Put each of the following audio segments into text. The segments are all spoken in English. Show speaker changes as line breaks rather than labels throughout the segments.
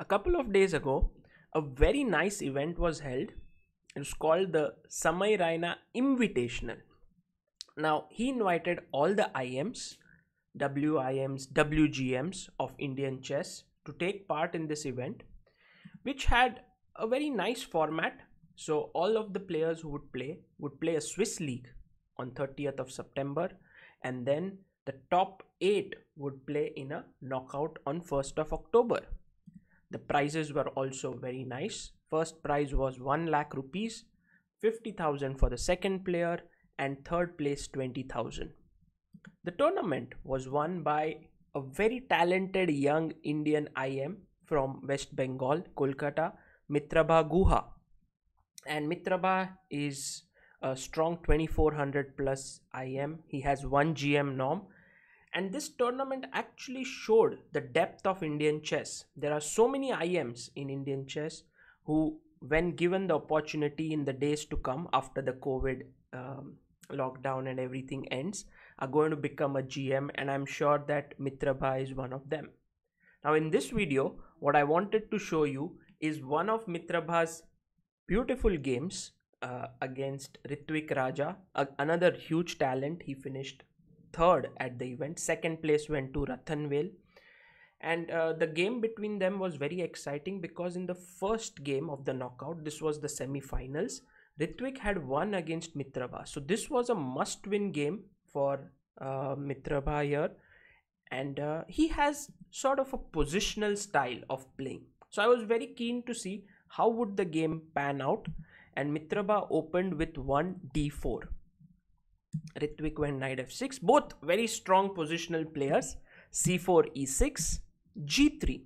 a couple of days ago, a very nice event was held. It was called the Samay Raina Invitational. Now, he invited all the IMs, WIMs, WGMs of Indian chess to take part in this event, which had a very nice format. So, all of the players who would play would play a Swiss league on 30th of September, and then the top 8 would play in a knockout on 1st of October. The prices were also very nice. First prize was 1 lakh rupees, 50,000 for the second player, and third place 20,000. The tournament was won by a very talented young Indian IM from West Bengal, Kolkata, Mitrabha Guha. And Mitrabha is a strong 2400 plus IM. He has one GM norm and this tournament actually showed the depth of Indian chess. There are so many IMs in Indian chess who, when given the opportunity in the days to come after the COVID um, lockdown and everything ends, are going to become a GM, and I'm sure that Mitra Bhai is one of them. Now, in this video, what I wanted to show you is one of Mitra Bhai's beautiful games uh, against Ritwik Raja, a- another huge talent. He finished third at the event. Second place went to Rathanvale. And uh, the game between them was very exciting because in the first game of the knockout, this was the semi finals, Ritwik had won against Mitrabha. So this was a must win game for uh, Mitrabha here. And uh, he has sort of a positional style of playing. So I was very keen to see how would the game pan out. And Mitrabha opened with 1d4. Ritwik went knight f6. Both very strong positional players. c4, e6, g3.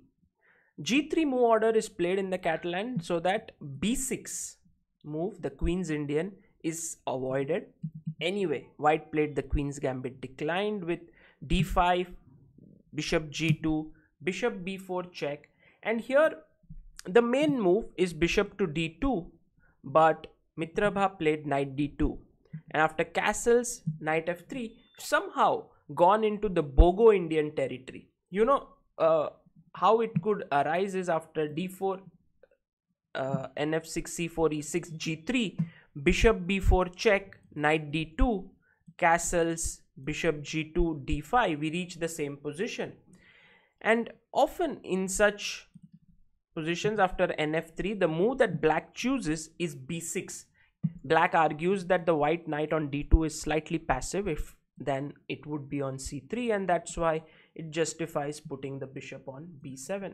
g3 move order is played in the Catalan so that b6 move, the queen's Indian, is avoided. Anyway, white played the queen's gambit declined with d5, bishop g2, bishop b4 check. And here the main move is bishop to d2 but Mitrabha played knight d2 and after castles knight f3 somehow gone into the bogo indian territory you know uh, how it could arise is after d4 uh, nf6 c4 e6 g3 bishop b4 check knight d2 castles bishop g2 d5 we reach the same position and often in such positions after nf3 the move that black chooses is b6 Black argues that the white knight on d2 is slightly passive if then it would be on c3 and that's why it justifies putting the bishop on b7.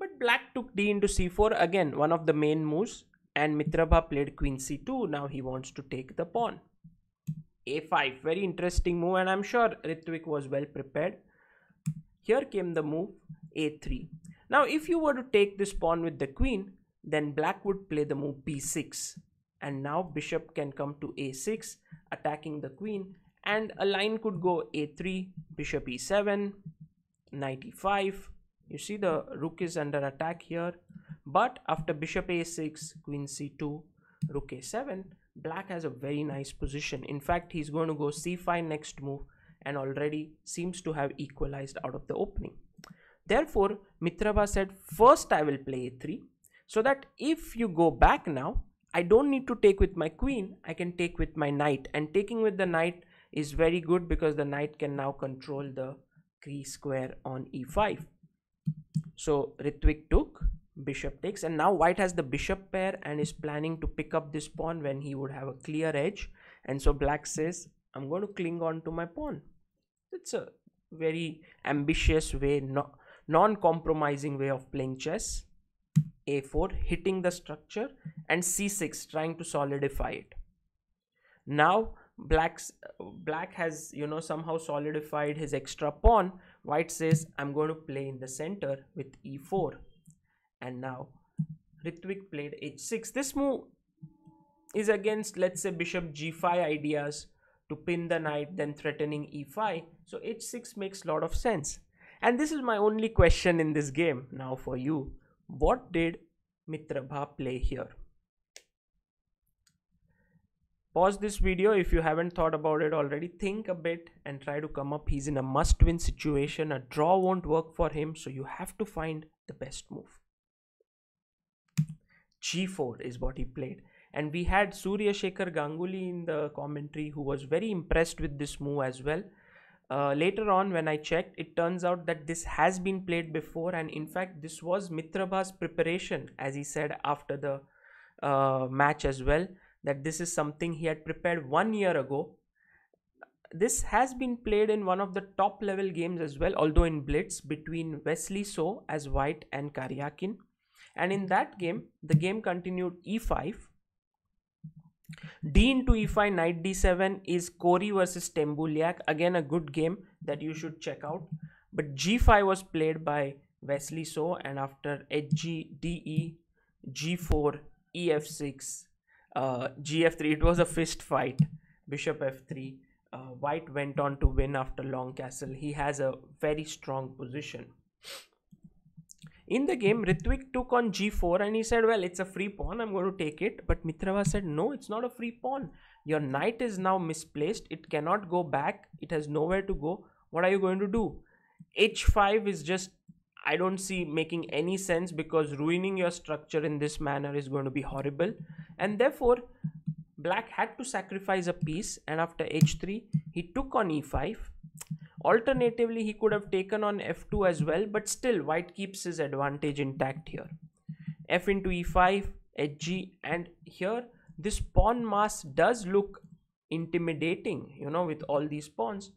But black took d into c4 again one of the main moves and Mitrabha played queen c2 now he wants to take the pawn. a5 very interesting move and I'm sure Ritwik was well prepared. Here came the move a3. Now if you were to take this pawn with the queen then black would play the move b6 and now bishop can come to a6 attacking the queen and a line could go a3 bishop e7 knight e5 you see the rook is under attack here but after bishop a6 queen c2 rook a7 black has a very nice position in fact he's going to go c5 next move and already seems to have equalized out of the opening therefore mitraba said first i will play a3 so that if you go back now I don't need to take with my queen I can take with my knight and taking with the knight is very good because the knight can now control the crease square on e5 so Ritwik took bishop takes and now white has the bishop pair and is planning to pick up this pawn when he would have a clear edge and so black says I'm going to cling on to my pawn it's a very ambitious way no, non-compromising way of playing chess a4 hitting the structure and c6 trying to solidify it now black's black has you know somehow solidified his extra pawn white says i'm going to play in the center with e4 and now Ritwik played h6 this move is against let's say bishop g5 ideas to pin the knight then threatening e5 so h6 makes a lot of sense and this is my only question in this game now for you what did Mitrabha play here? Pause this video if you haven't thought about it already. Think a bit and try to come up. He's in a must win situation. A draw won't work for him, so you have to find the best move. G4 is what he played. And we had Surya Shekhar Ganguly in the commentary who was very impressed with this move as well. Uh, later on, when I checked, it turns out that this has been played before, and in fact, this was Mitrabha's preparation, as he said after the uh, match as well, that this is something he had prepared one year ago. This has been played in one of the top level games as well, although in blitz between Wesley So as White and Karyakin. And in that game, the game continued e5 Dean to e5, knight d7 is Corey versus Tembuliak. Again, a good game that you should check out. But g5 was played by Wesley So, and after hg, de, g4, ef6, uh, gf3, it was a fist fight. Bishop f3. Uh, White went on to win after long castle. He has a very strong position. In the game, Ritwik took on g4 and he said, well, it's a free pawn, I'm going to take it. But Mitrava said, no, it's not a free pawn. Your knight is now misplaced. It cannot go back. It has nowhere to go. What are you going to do? h5 is just, I don't see making any sense because ruining your structure in this manner is going to be horrible. And therefore, black had to sacrifice a piece and after h3, he took on e5 Alternatively, he could have taken on f2 as well, but still white keeps his advantage intact here. f into e5, hg, and here this pawn mass does look intimidating, you know, with all these pawns.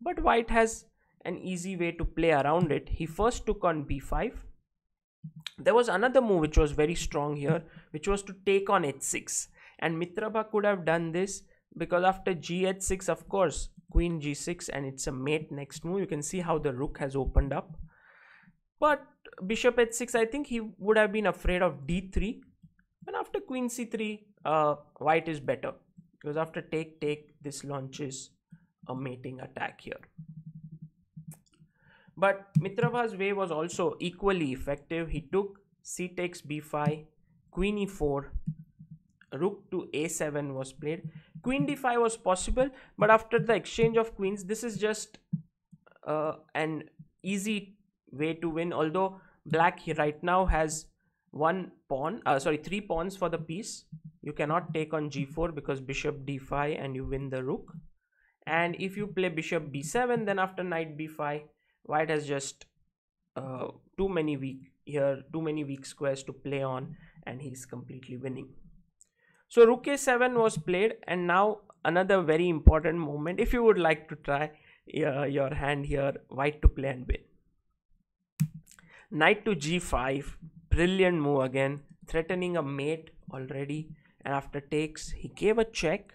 But white has an easy way to play around it. He first took on b5. There was another move which was very strong here, which was to take on h6. And Mitrabha could have done this because after g 6 of course queen g6 and it's a mate next move you can see how the rook has opened up but bishop h6 i think he would have been afraid of d3 and after queen c3 uh, white is better because after take take this launches a mating attack here but Mitrava's way was also equally effective he took c takes b5 queen e4 rook to a7 was played queen d5 was possible but after the exchange of queens this is just uh, an easy way to win although black right now has one pawn uh, sorry three pawns for the piece you cannot take on g4 because bishop d5 and you win the rook and if you play bishop b7 then after knight b5 white has just uh, too many weak here too many weak squares to play on and he's completely winning so rook a7 was played and now another very important moment. if you would like to try uh, your hand here white to play and win. Knight to g5 brilliant move again threatening a mate already and after takes he gave a check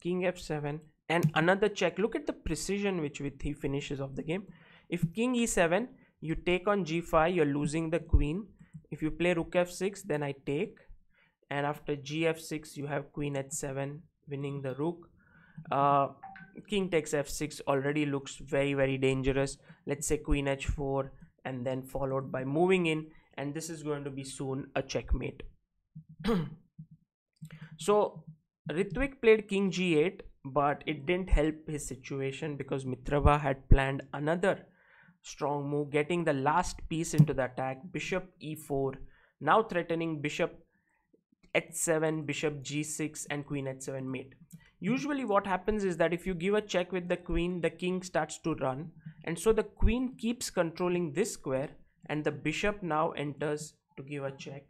king f7 and another check look at the precision which with he finishes off the game if king e7 you take on g5 you're losing the queen if you play rook f6 then i take and after gf6 you have queen h7 winning the rook uh, king takes f6 already looks very very dangerous let's say queen h4 and then followed by moving in and this is going to be soon a checkmate so Ritwik played king g8 but it didn't help his situation because Mitrava had planned another strong move getting the last piece into the attack bishop e4 now threatening bishop h7 bishop g6 and queen h7 mate usually what happens is that if you give a check with the queen the king starts to run and so the queen keeps controlling this square and the bishop now enters to give a check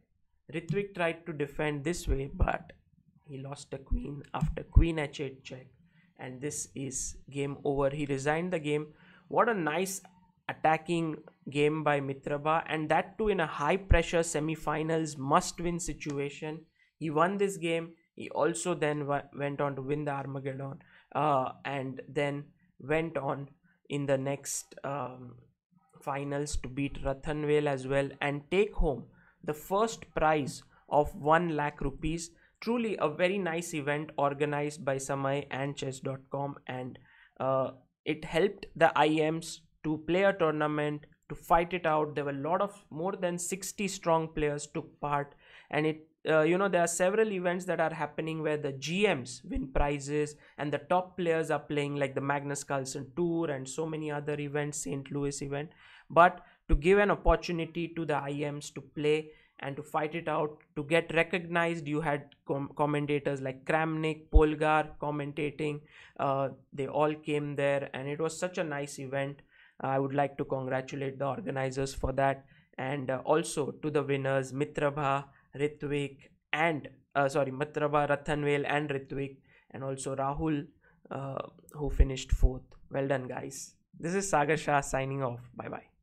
ritwik tried to defend this way but he lost the queen after queen h8 check and this is game over he resigned the game what a nice attacking game by mitraba and that too in a high pressure semi-finals must win situation he won this game. He also then went on to win the Armageddon uh, and then went on in the next um, finals to beat Rathanvale as well and take home the first prize of 1 lakh rupees. Truly a very nice event organized by Samai and chess.com and uh, it helped the IMs to play a tournament, to fight it out. There were a lot of more than 60 strong players took part and it uh, you know there are several events that are happening where the gms win prizes and the top players are playing like the magnus carlsen tour and so many other events st louis event but to give an opportunity to the ims to play and to fight it out to get recognized you had com- commentators like kramnik polgar commentating uh, they all came there and it was such a nice event i would like to congratulate the organizers for that and uh, also to the winners mitrabha Ritwik and uh, sorry Matraba, Rathanvel and Ritwik and also Rahul uh, who finished fourth. Well done guys. This is Sagar Shah signing off. Bye bye.